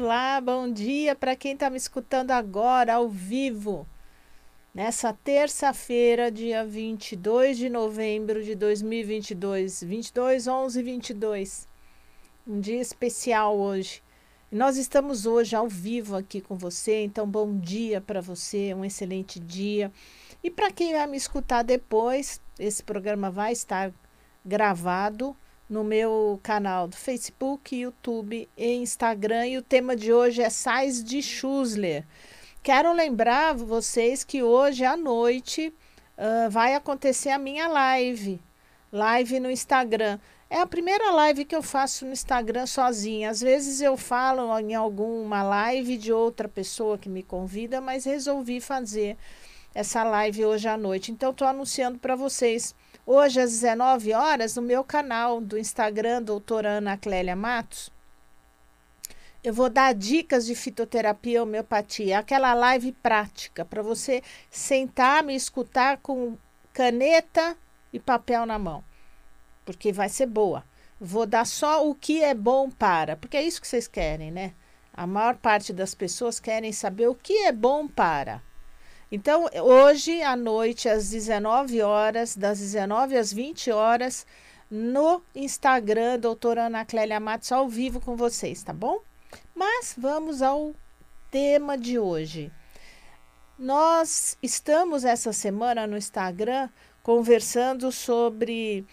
Olá, bom dia para quem está me escutando agora ao vivo. Nessa terça-feira, dia 22 de novembro de 2022, 22 11 22. Um dia especial hoje. Nós estamos hoje ao vivo aqui com você, então bom dia para você, um excelente dia. E para quem vai me escutar depois, esse programa vai estar gravado no meu canal do Facebook, YouTube e Instagram. E o tema de hoje é sais de Chusler. Quero lembrar vocês que hoje à noite uh, vai acontecer a minha live, live no Instagram. É a primeira live que eu faço no Instagram sozinha. Às vezes eu falo em alguma live de outra pessoa que me convida, mas resolvi fazer essa live hoje à noite. Então, estou anunciando para vocês. Hoje, às 19 horas, no meu canal do Instagram, doutora Ana Clélia Matos, eu vou dar dicas de fitoterapia homeopatia, aquela live prática, para você sentar, me escutar com caneta e papel na mão, porque vai ser boa. Vou dar só o que é bom para, porque é isso que vocês querem, né? A maior parte das pessoas querem saber o que é bom para. Então, hoje à noite, às 19 horas, das 19 às 20 horas, no Instagram, doutora Ana Clélia Matos, ao vivo com vocês, tá bom? Mas vamos ao tema de hoje. Nós estamos essa semana no Instagram conversando sobre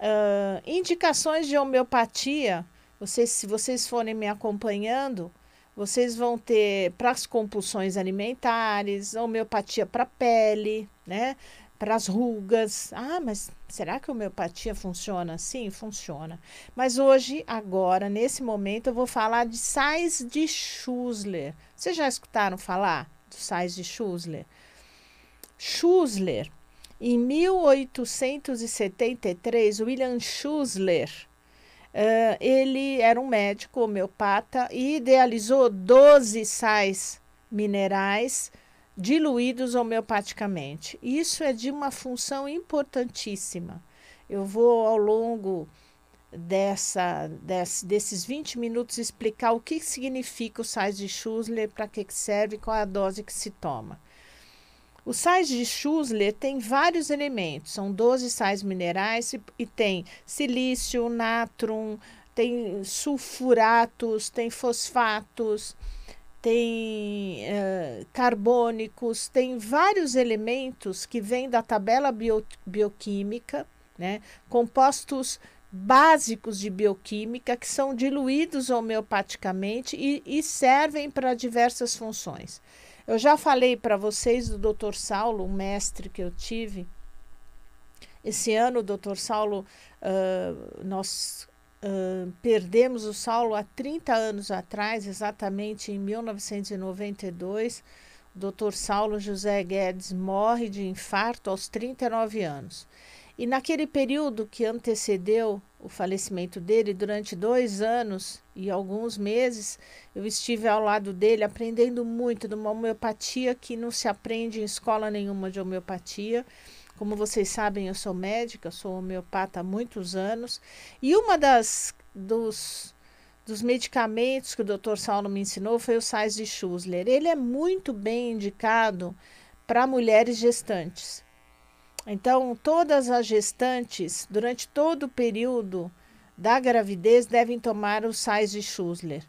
uh, indicações de homeopatia. Vocês, se vocês forem me acompanhando, vocês vão ter para as compulsões alimentares, homeopatia para pele, né? Para as rugas. Ah, mas será que a homeopatia funciona? Sim, funciona. Mas hoje, agora, nesse momento, eu vou falar de sais de Schussler. Vocês já escutaram falar dos sais de Schussler? Schussler, em 1873, William Schussler Uh, ele era um médico homeopata e idealizou 12 sais minerais diluídos homeopaticamente. Isso é de uma função importantíssima. Eu vou ao longo dessa, desse, desses 20 minutos explicar o que significa o sais de Schussler, para que, que serve, qual é a dose que se toma. Os sais de Schussler têm vários elementos, são 12 sais minerais e, e tem silício, natrum, tem sulfuratos, tem fosfatos, tem uh, carbônicos, tem vários elementos que vêm da tabela bio, bioquímica, né? compostos básicos de bioquímica que são diluídos homeopaticamente e, e servem para diversas funções. Eu já falei para vocês do Dr. Saulo, um mestre que eu tive. Esse ano, o Dr. Saulo, uh, nós uh, perdemos o Saulo há 30 anos atrás, exatamente em 1992. O Dr. Saulo José Guedes morre de infarto aos 39 anos. E naquele período que antecedeu o falecimento dele, durante dois anos e alguns meses, eu estive ao lado dele aprendendo muito de uma homeopatia que não se aprende em escola nenhuma de homeopatia. Como vocês sabem, eu sou médica, sou homeopata há muitos anos. E uma das dos, dos medicamentos que o Dr. Saulo me ensinou foi o sais de Schussler. Ele é muito bem indicado para mulheres gestantes. Então, todas as gestantes, durante todo o período da gravidez, devem tomar os sais de Schussler.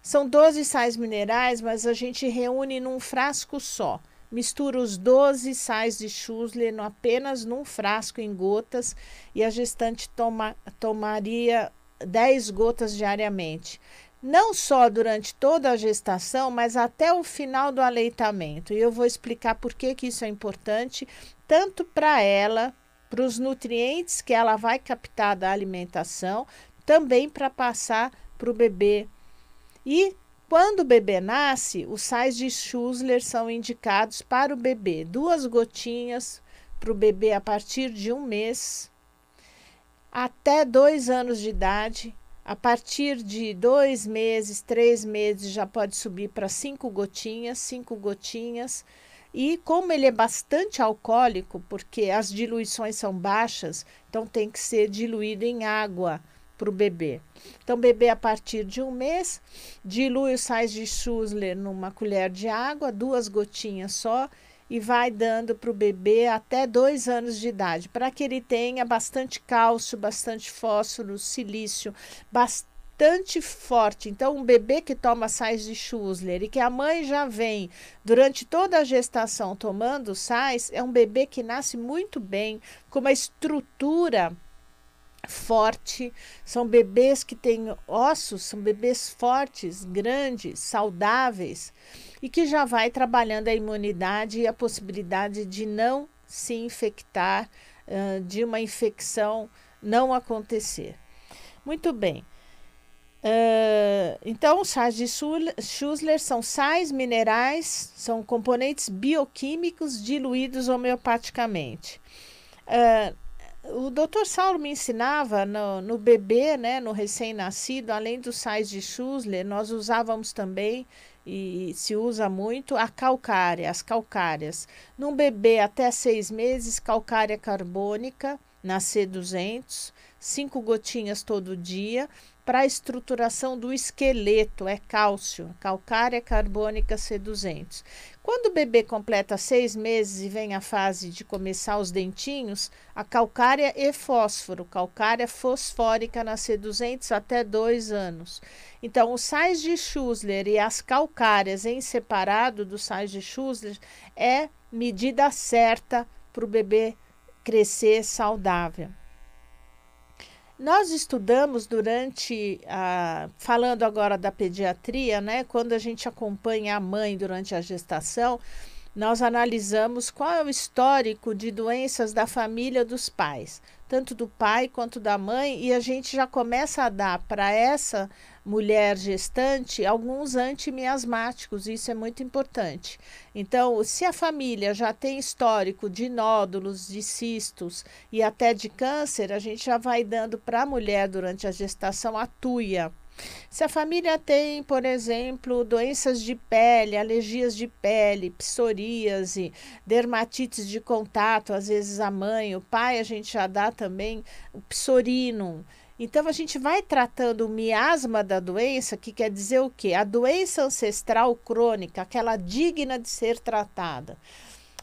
São 12 sais minerais, mas a gente reúne num frasco só. Mistura os 12 sais de Schussler apenas num frasco em gotas e a gestante toma, tomaria 10 gotas diariamente não só durante toda a gestação, mas até o final do aleitamento. E eu vou explicar por que, que isso é importante, tanto para ela, para os nutrientes que ela vai captar da alimentação, também para passar para o bebê. E quando o bebê nasce, os sais de Schussler são indicados para o bebê, duas gotinhas para o bebê a partir de um mês até dois anos de idade a partir de dois meses, três meses, já pode subir para cinco gotinhas, cinco gotinhas. E como ele é bastante alcoólico, porque as diluições são baixas, então tem que ser diluído em água para o bebê. Então, bebê a partir de um mês, dilui o sais de Schussler numa colher de água, duas gotinhas só, e vai dando para o bebê até dois anos de idade, para que ele tenha bastante cálcio, bastante fósforo, silício, bastante bastante forte. Então, um bebê que toma sais de Schussler e que a mãe já vem durante toda a gestação tomando sais, é um bebê que nasce muito bem, com uma estrutura forte, são bebês que têm ossos, são bebês fortes, grandes, saudáveis e que já vai trabalhando a imunidade e a possibilidade de não se infectar, uh, de uma infecção não acontecer. Muito bem. Uh, então, os sais de Schussler são sais minerais, são componentes bioquímicos diluídos homeopaticamente. Uh, o doutor Saulo me ensinava no, no bebê, né, no recém-nascido, além dos sais de Schussler, nós usávamos também e se usa muito a calcária, as calcárias. Num bebê até seis meses, calcária carbônica na C200, cinco gotinhas todo dia, para a estruturação do esqueleto, é cálcio, calcária carbônica C200. Quando o bebê completa seis meses e vem a fase de começar os dentinhos, a calcária e fósforo, calcária fosfórica nascer 200 até 2 anos. Então, os sais de Schussler e as calcárias em separado dos sais de Schussler é medida certa para o bebê crescer saudável. Nós estudamos durante a. Falando agora da pediatria, né? Quando a gente acompanha a mãe durante a gestação, nós analisamos qual é o histórico de doenças da família dos pais, tanto do pai quanto da mãe, e a gente já começa a dar para essa mulher gestante alguns antimiasmáticos, isso é muito importante. Então, se a família já tem histórico de nódulos, de cistos e até de câncer, a gente já vai dando para a mulher durante a gestação a tuia. Se a família tem, por exemplo, doenças de pele, alergias de pele, psoríase, dermatites de contato, às vezes a mãe, o pai, a gente já dá também o psorinum. Então a gente vai tratando o miasma da doença, que quer dizer o quê? A doença ancestral crônica, aquela digna de ser tratada.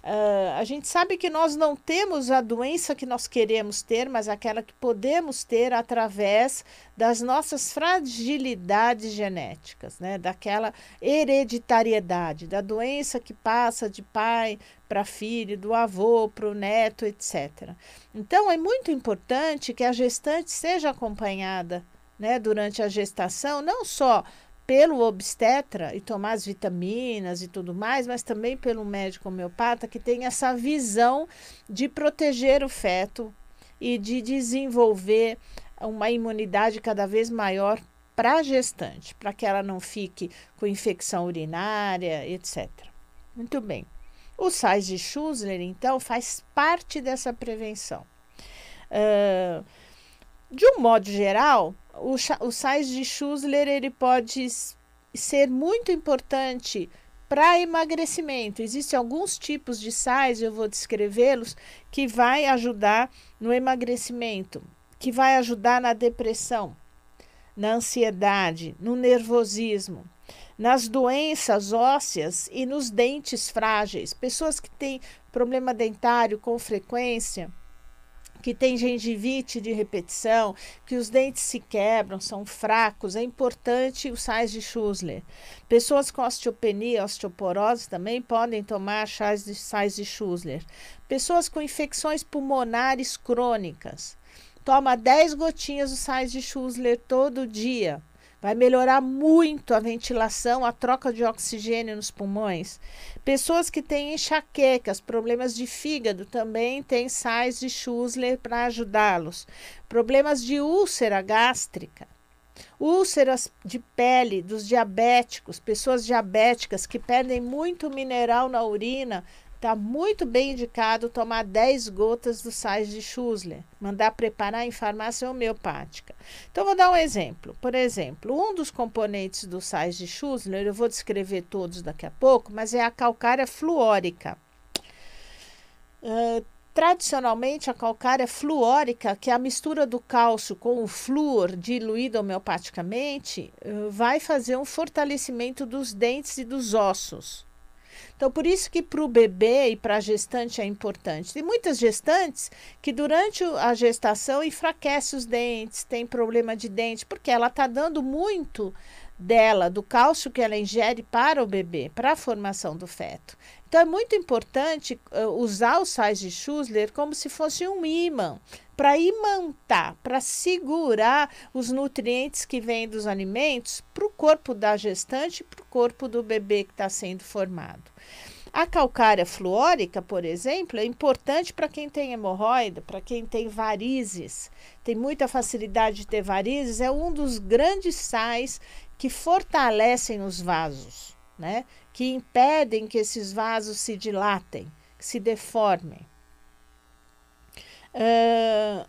Uh, a gente sabe que nós não temos a doença que nós queremos ter, mas aquela que podemos ter através das nossas fragilidades genéticas, né? daquela hereditariedade, da doença que passa de pai para filho, do avô para o neto, etc. Então, é muito importante que a gestante seja acompanhada né, durante a gestação, não só pelo obstetra e tomar as vitaminas e tudo mais, mas também pelo médico homeopata que tem essa visão de proteger o feto e de desenvolver uma imunidade cada vez maior para a gestante, para que ela não fique com infecção urinária, etc. Muito bem. O sais de Schussler, então, faz parte dessa prevenção. Uh, de um modo geral, o, o sais de Schussler ele pode ser muito importante para emagrecimento. Existem alguns tipos de sais, eu vou descrevê-los, que vai ajudar no emagrecimento, que vai ajudar na depressão, na ansiedade, no nervosismo, nas doenças ósseas e nos dentes frágeis. Pessoas que têm problema dentário com frequência que tem gengivite de repetição, que os dentes se quebram, são fracos, é importante os sais de Schussler. Pessoas com osteopenia, osteoporose também podem tomar chás de sais de Schussler. Pessoas com infecções pulmonares crônicas. Toma 10 gotinhas do sais de Schussler todo dia. Vai melhorar muito a ventilação, a troca de oxigênio nos pulmões. Pessoas que têm enxaquecas, problemas de fígado, também têm sais de Schussler para ajudá-los. Problemas de úlcera gástrica. Úlceras de pele dos diabéticos, pessoas diabéticas que perdem muito mineral na urina, Está muito bem indicado tomar 10 gotas do sais de Schussler, mandar preparar em farmácia homeopática. Então, vou dar um exemplo. Por exemplo, um dos componentes do sais de Schussler, eu vou descrever todos daqui a pouco, mas é a calcária fluórica. Uh, tradicionalmente, a calcária fluórica, que é a mistura do cálcio com o flúor diluído homeopaticamente, uh, vai fazer um fortalecimento dos dentes e dos ossos. Então, por isso que para o bebê e para a gestante é importante. Tem muitas gestantes que durante a gestação enfraquece os dentes, tem problema de dente, porque ela está dando muito dela, do cálcio que ela ingere para o bebê, para a formação do feto. Então é muito importante uh, usar os sais de Schussler como se fosse um ímã para imantar, para segurar os nutrientes que vêm dos alimentos para o corpo da gestante, para o corpo do bebê que está sendo formado. A calcária fluórica, por exemplo, é importante para quem tem hemorroida, para quem tem varizes. Tem muita facilidade de ter varizes, é um dos grandes sais que fortalecem os vasos, né? que impedem que esses vasos se dilatem, que se deformem. Uh,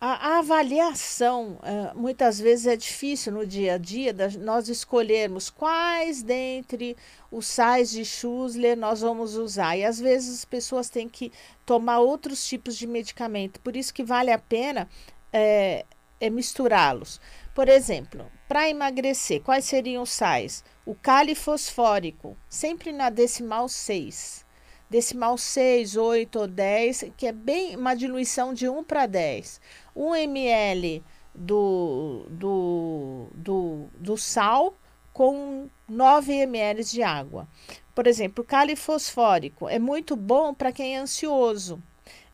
ah, a, a, avaliação uh, muitas vezes é difícil no dia a dia da, nós escolhermos quais dentre os sais de Schussler nós vamos usar. E às vezes as pessoas têm que tomar outros tipos de medicamento. Por isso que vale a pena. uh, é, misturá-los. Por exemplo, para emagrecer, quais seriam os sais? O cali fosfórico, sempre na decimal 6. Decimal 6, 8 ou 10, que é bem uma diluição de 1 para 10. 1 ml do, do, do, do sal com 9 ml de água. Por exemplo, o cálice fosfórico é muito bom para quem é ansioso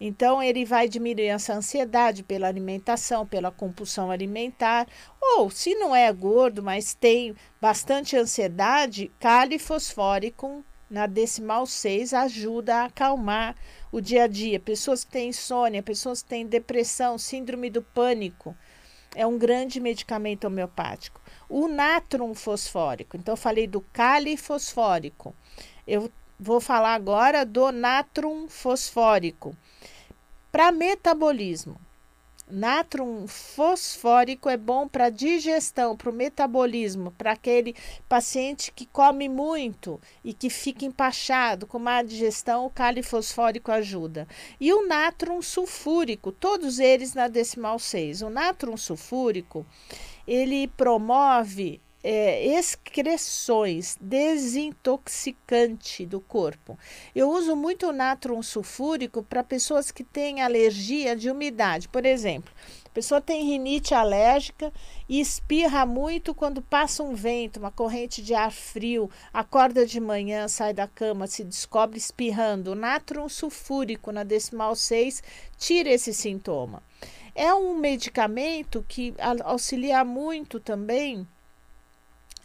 então, ele vai diminuir essa ansiedade pela alimentação, pela compulsão alimentar. Ou, se não é gordo, mas tem bastante ansiedade, cali fosfórico na decimal 6 ajuda a acalmar o dia a dia. Pessoas que têm insônia, pessoas que têm depressão, síndrome do pânico. É um grande medicamento homeopático. O natrum fosfórico. Então, eu falei do cali fosfórico. Eu vou falar agora do natrum fosfórico. Para metabolismo, natrum fosfórico é bom para digestão, para o metabolismo, para aquele paciente que come muito e que fica empachado com má digestão, o cálice fosfórico ajuda. E o natrum sulfúrico, todos eles na decimal 6. O natrum sulfúrico, ele promove é, excreções, desintoxicante do corpo. Eu uso muito o natron sulfúrico para pessoas que têm alergia de umidade, por exemplo. pessoa tem rinite alérgica e espirra muito quando passa um vento, uma corrente de ar frio, acorda de manhã, sai da cama, se descobre espirrando. O natron sulfúrico na decimal 6 tira esse sintoma. É um medicamento que auxilia muito também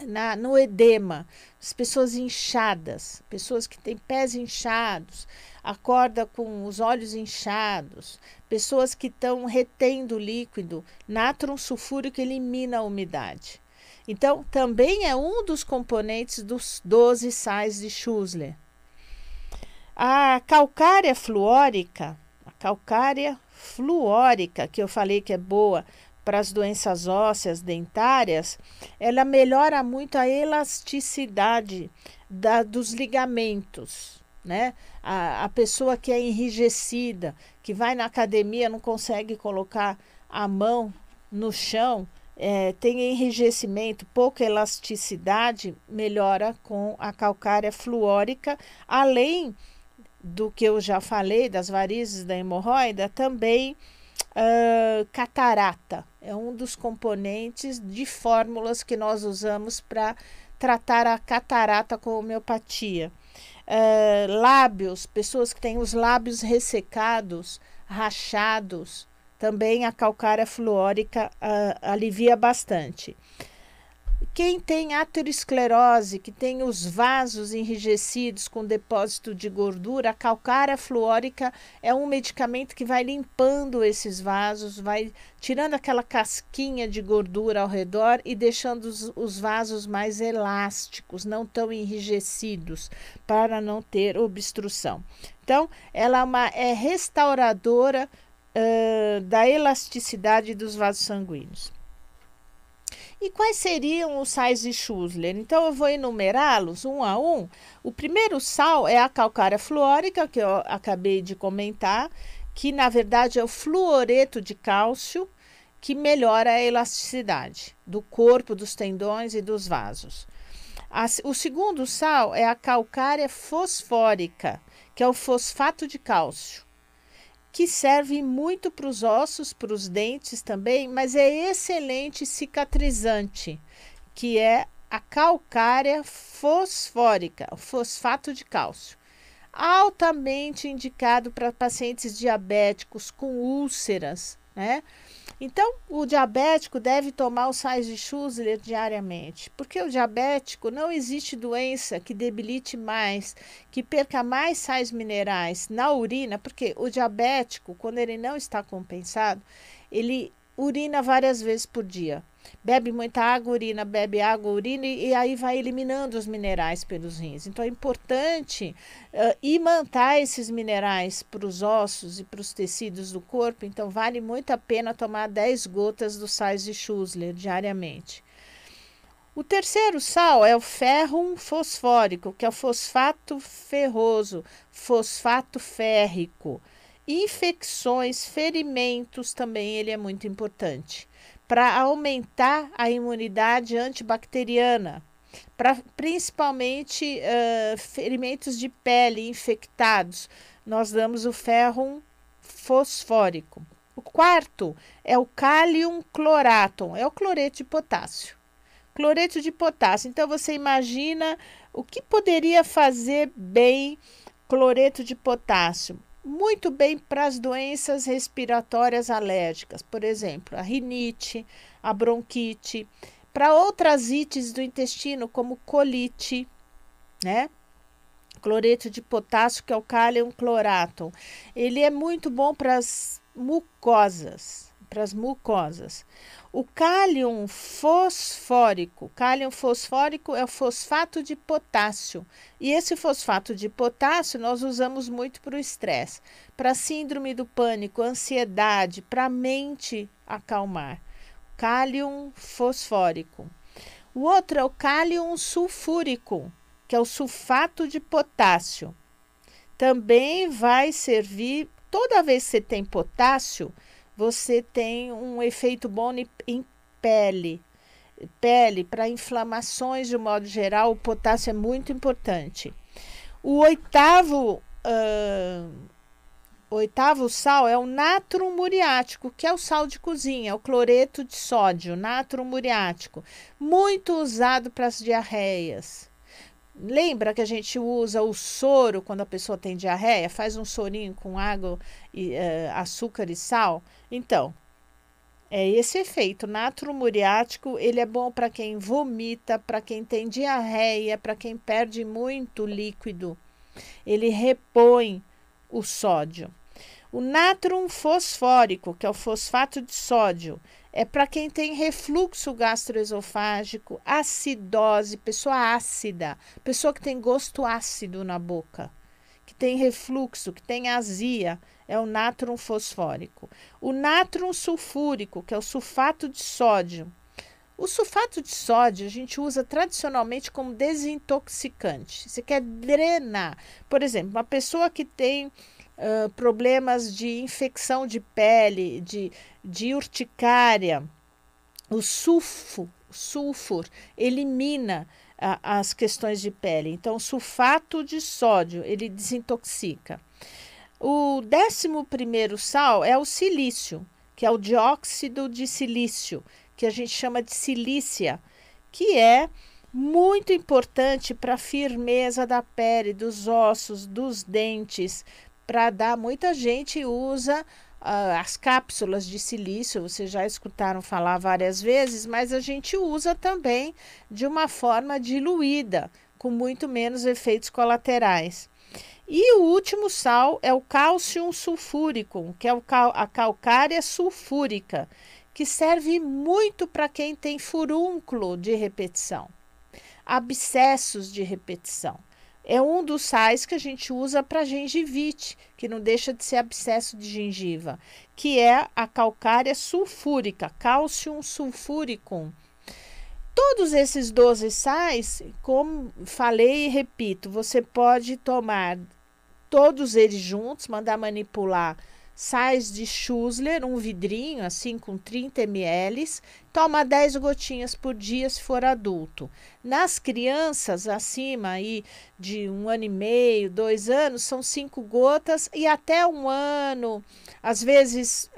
na, no edema, as pessoas inchadas, pessoas que têm pés inchados, acorda com os olhos inchados, pessoas que estão retendo líquido, natron sulfúrico elimina a umidade. Então, também é um dos componentes dos 12 sais de Schussler. A calcária fluórica, a calcária fluórica, que eu falei que é boa para as doenças ósseas dentárias, ela melhora muito a elasticidade da, dos ligamentos. Né? A, a pessoa que é enrijecida, que vai na academia, não consegue colocar a mão no chão, é, tem enrijecimento, pouca elasticidade, melhora com a calcária fluórica, além do que eu já falei das varizes da hemorroida, também uh, catarata. É um dos componentes de fórmulas que nós usamos para tratar a catarata com homeopatia. Uh, lábios, pessoas que têm os lábios ressecados, rachados, também a calcária fluórica uh, alivia bastante. Quem tem aterosclerose, que tem os vasos enrijecidos com depósito de gordura, a calcária fluórica é um medicamento que vai limpando esses vasos, vai tirando aquela casquinha de gordura ao redor e deixando os, os vasos mais elásticos, não tão enrijecidos, para não ter obstrução. Então, ela é, uma, é restauradora uh, da elasticidade dos vasos sanguíneos. E quais seriam os sais de Schussler? Então, eu vou enumerá-los um a um. O primeiro sal é a calcária fluórica, que eu acabei de comentar, que na verdade é o fluoreto de cálcio, que melhora a elasticidade do corpo, dos tendões e dos vasos. o segundo sal é a calcária fosfórica, que é o fosfato de cálcio que serve muito para os ossos, para os dentes também, mas é excelente cicatrizante, que é a calcária fosfórica, o fosfato de cálcio. Altamente indicado para pacientes diabéticos com úlceras, né? Então, o diabético deve tomar os sais de Schussler diariamente, porque o diabético não existe doença que debilite mais, que perca mais sais minerais na urina, porque o diabético, quando ele não está compensado, ele urina várias vezes por dia. Bebe muita água, urina, bebe água, urina e, aí vai eliminando os minerais pelos rins. Então é importante uh, imantar esses minerais para os ossos e para os tecidos do corpo. Então vale muito a pena tomar 10 gotas do sais de Schussler diariamente. O terceiro sal é o ferrum fosfórico, que é o fosfato ferroso, fosfato férrico. Infecções, ferimentos também ele é muito importante para aumentar a imunidade antibacteriana, para principalmente uh, ferimentos de pele infectados. Nós damos o ferro fosfórico. O quarto é o cálium clorato, é o cloreto de potássio. Cloreto de potássio. Então você imagina o que poderia fazer bem cloreto de potássio muito bem para as doenças respiratórias alérgicas, por exemplo, a rinite, a bronquite, para outras ites do intestino, como colite, né? Cloreto de potássio, que é o cálion clorato. Ele é muito bom para as mucosas, para as mucosas. O cálion fosfórico. Cálion fosfórico é o fosfato de potássio. E esse fosfato de potássio nós usamos muito para o estresse, para síndrome do pânico, ansiedade, para a mente acalmar. Cálion fosfórico. O outro é o cálion sulfúrico, que é o sulfato de potássio. Também vai servir toda vez que você tem potássio, você tem um efeito bom em pele. Pele, para inflamações de um modo geral, o potássio é muito importante. O oitavo, uh, oitavo sal é o natro muriático, que é o sal de cozinha, é o cloreto de sódio, natro muriático, muito usado para as diarreias. Lembra que a gente usa o soro quando a pessoa tem diarreia? Faz um sorinho com água, e, uh, açúcar e sal então, é esse efeito natro muriático, ele é bom para quem vomita, para quem tem diarreia, para quem perde muito líquido. Ele repõe o sódio. O natrum fosfórico, que é o fosfato de sódio, é para quem tem refluxo gastroesofágico, acidose, pessoa ácida, pessoa que tem gosto ácido na boca tem refluxo, que tem azia, é o natrum fosfórico. O natrum sulfúrico, que é o sulfato de sódio. O sulfato de sódio a gente usa tradicionalmente como desintoxicante. Você quer drenar. Por exemplo, uma pessoa que tem uh, problemas de infecção de pele, de, de urticária, o sulfo, sulfur elimina as questões de pele. Então, sulfato de sódio, ele desintoxica. O décimo primeiro sal é o silício, que é o dióxido de silício, que a gente chama de silícia, que é muito importante para a firmeza da pele, dos ossos, dos dentes. Para dar, muita gente usa ah, as cápsulas de silício, vocês já escutaram falar várias vezes, mas a gente usa também de uma forma diluída, com muito menos efeitos colaterais. E o último sal é o cálcio sulfúrico, que é cal a calcária sulfúrica, que serve muito para quem tem furúnculo de repetição, abscessos de repetição. É um dos sais que a gente usa para gengivite, que não deixa de ser abscesso de gengiva, que é a calcária sulfúrica, calcium sulfúrico. Todos esses 12 sais, como falei e repito, você pode tomar todos eles juntos, mandar manipular sais de Schussler, um vidrinho assim com 30 ml, toma 10 gotinhas por dia se for adulto. Nas crianças acima aí de um ano e meio, dois anos, são cinco gotas e até um ano, às vezes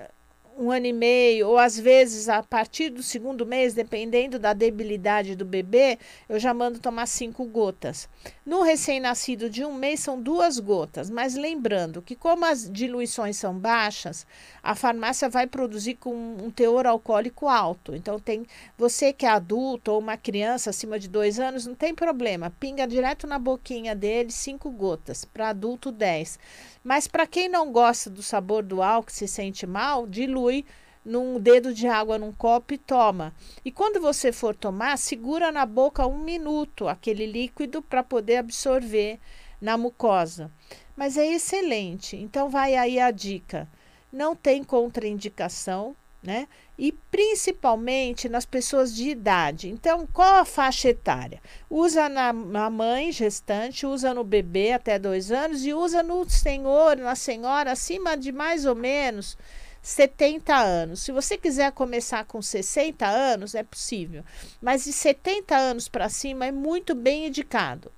um ano e meio, ou às vezes a partir do segundo mês, dependendo da debilidade do bebê, eu já mando tomar cinco gotas. No recém-nascido de um mês são duas gotas, mas lembrando que, como as diluições são baixas, a farmácia vai produzir com um teor alcoólico alto. Então, tem você que é adulto ou uma criança acima de dois anos, não tem problema, pinga direto na boquinha dele cinco gotas, para adulto dez, Mas para quem não gosta do sabor do álcool, se sente mal, dilui num dedo de água num copo e toma. E quando você for tomar, segura na boca um minuto aquele líquido para poder absorver na mucosa. Mas é excelente. Então vai aí a dica. Não tem contraindicação, né? E principalmente nas pessoas de idade. Então, qual a faixa etária? Usa na, na mãe gestante, usa no bebê até dois anos e usa no senhor, na senhora, acima de mais ou menos 70 anos. Se você quiser começar com 60 anos, é possível. Mas de 70 anos para cima é muito bem indicado.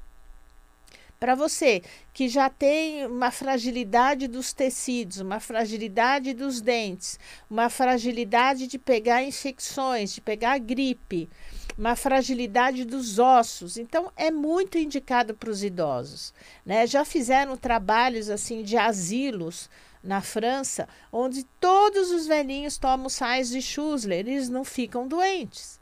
Para você que já tem uma fragilidade dos tecidos, uma fragilidade dos dentes, uma fragilidade de pegar infecções, de pegar gripe, uma fragilidade dos ossos. Então, é muito indicado para os idosos. Né? Já fizeram trabalhos assim de asilos na França, onde todos os velhinhos tomam sais de Schussler, eles não ficam doentes.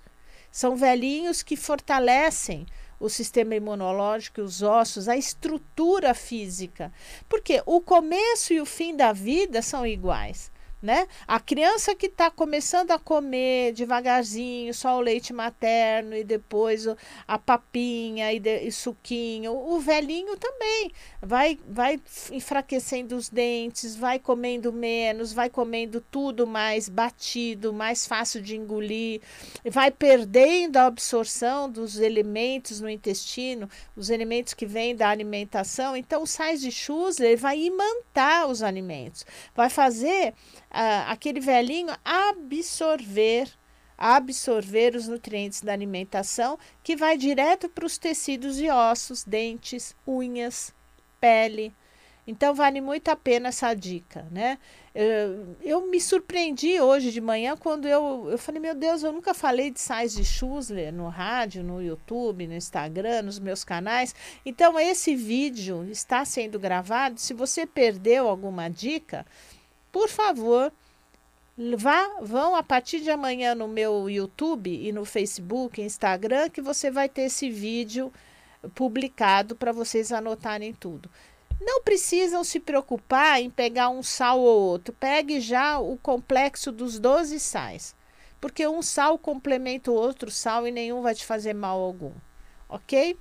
São velhinhos que fortalecem o sistema imunológico, os ossos, a estrutura física. Porque o começo e o fim da vida são iguais né? A criança que está começando a comer devagarzinho, só o leite materno e depois a papinha e, de, e suquinho, o velhinho também vai, vai enfraquecendo os dentes, vai comendo menos, vai comendo tudo mais batido, mais fácil de engolir, vai perdendo a absorção dos elementos no intestino, os elementos que vêm da alimentação. Então, o sais de Schussler vai imantar os alimentos, vai fazer aquele velhinho absorver absorver os nutrientes da alimentação que vai direto para os tecidos e ossos, dentes, unhas, pele. Então vale muito a pena essa dica, né? Eu, eu me surpreendi hoje de manhã quando eu, eu falei, meu Deus, eu nunca falei de sais de Schussler no rádio, no YouTube, no Instagram, nos meus canais. Então esse vídeo está sendo gravado. Se você perdeu alguma dica, por favor, vá, vão a partir de amanhã no meu YouTube e no Facebook, Instagram, que você vai ter esse vídeo publicado para vocês anotarem tudo. Não precisam se preocupar em pegar um sal ou outro. Pegue já o complexo dos 12 sais. Porque um sal complementa o outro sal e nenhum vai te fazer mal algum. Ok?